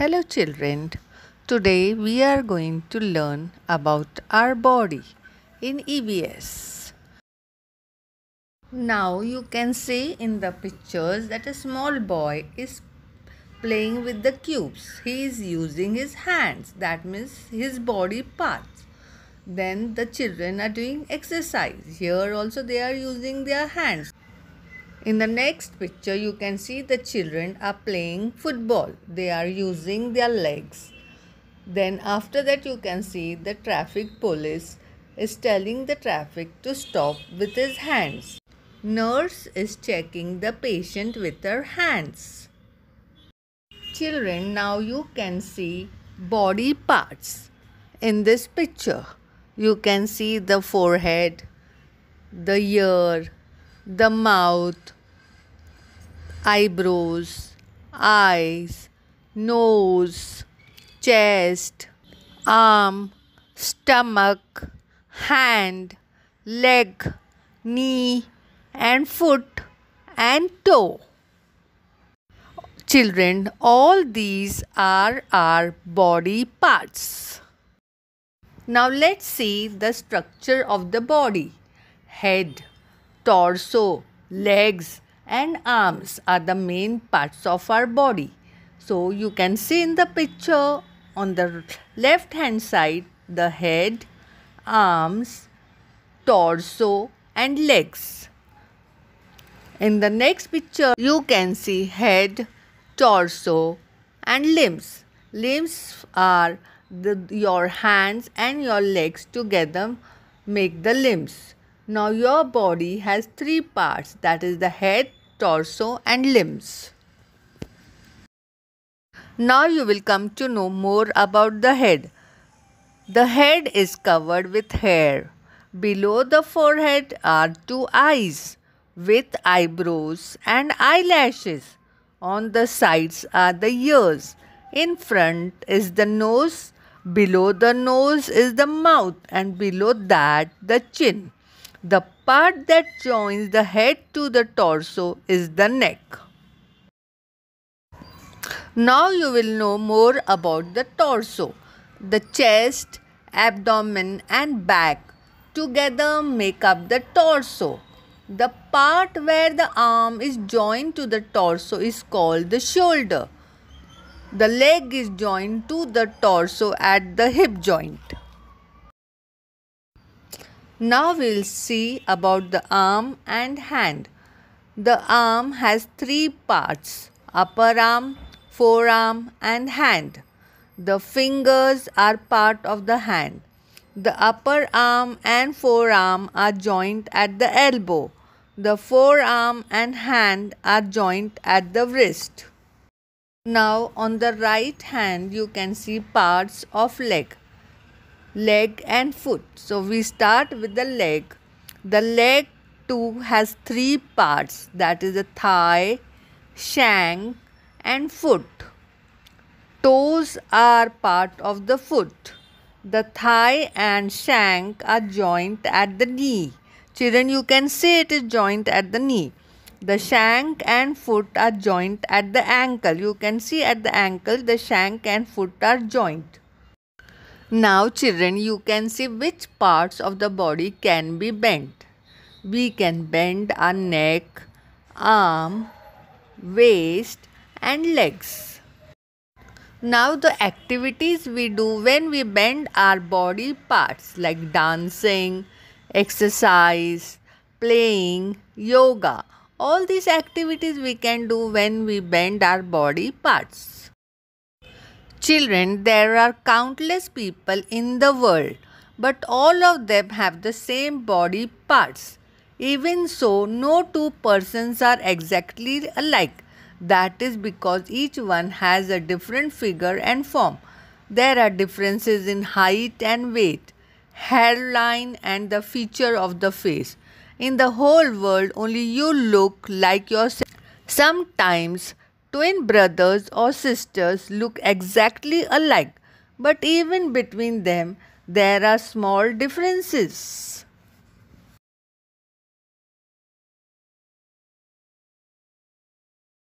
Hello children, today we are going to learn about our body in EBS. Now you can see in the pictures that a small boy is playing with the cubes. He is using his hands, that means his body parts. Then the children are doing exercise. Here also they are using their hands. In the next picture, you can see the children are playing football. They are using their legs. Then after that, you can see the traffic police is telling the traffic to stop with his hands. Nurse is checking the patient with her hands. Children, now you can see body parts. In this picture, you can see the forehead, the ear, the mouth, eyebrows, eyes, nose, chest, arm, stomach, hand, leg, knee, and foot and toe. Children, all these are our body parts. Now let's see the structure of the body. Head torso, legs, and arms are the main parts of our body. So you can see in the picture on the left hand side the head, arms, torso, and legs. In the next picture, you can see head, torso, and limbs. Limbs are the, your hands and your legs together make the limbs. Now, your body has three parts that is, the head, torso, and limbs. Now, you will come to know more about the head. The head is covered with hair. Below the forehead are two eyes with eyebrows and eyelashes. On the sides are the ears. In front is the nose. Below the nose is the mouth, and below that, the chin. The part that joins the head to the torso is the neck. Now you will know more about the torso. The chest, abdomen and back together make up the torso. The part where the arm is joined to the torso is called the shoulder. The leg is joined to the torso at the hip joint. Now we'll see about the arm and hand. The arm has three parts upper arm, forearm, and hand. The fingers are part of the hand. The upper arm and forearm are joined at the elbow. The forearm and hand are joined at the wrist. Now on the right hand you can see parts of leg leg and foot. So we start with the leg. The leg too has three parts that is the thigh, shank and foot. Toes are part of the foot. The thigh and shank are joint at the knee. Children, you can say it is joint at the knee. The shank and foot are joint at the ankle. You can see at the ankle the shank and foot are joint. Now children, you can see which parts of the body can be bent. We can bend our neck, arm, waist and legs. Now the activities we do when we bend our body parts like dancing, exercise, playing, yoga. All these activities we can do when we bend our body parts. Children, there are countless people in the world, but all of them have the same body parts. Even so, no two persons are exactly alike. That is because each one has a different figure and form. There are differences in height and weight, hairline, and the feature of the face. In the whole world, only you look like yourself. Sometimes Twin brothers or sisters look exactly alike, but even between them, there are small differences.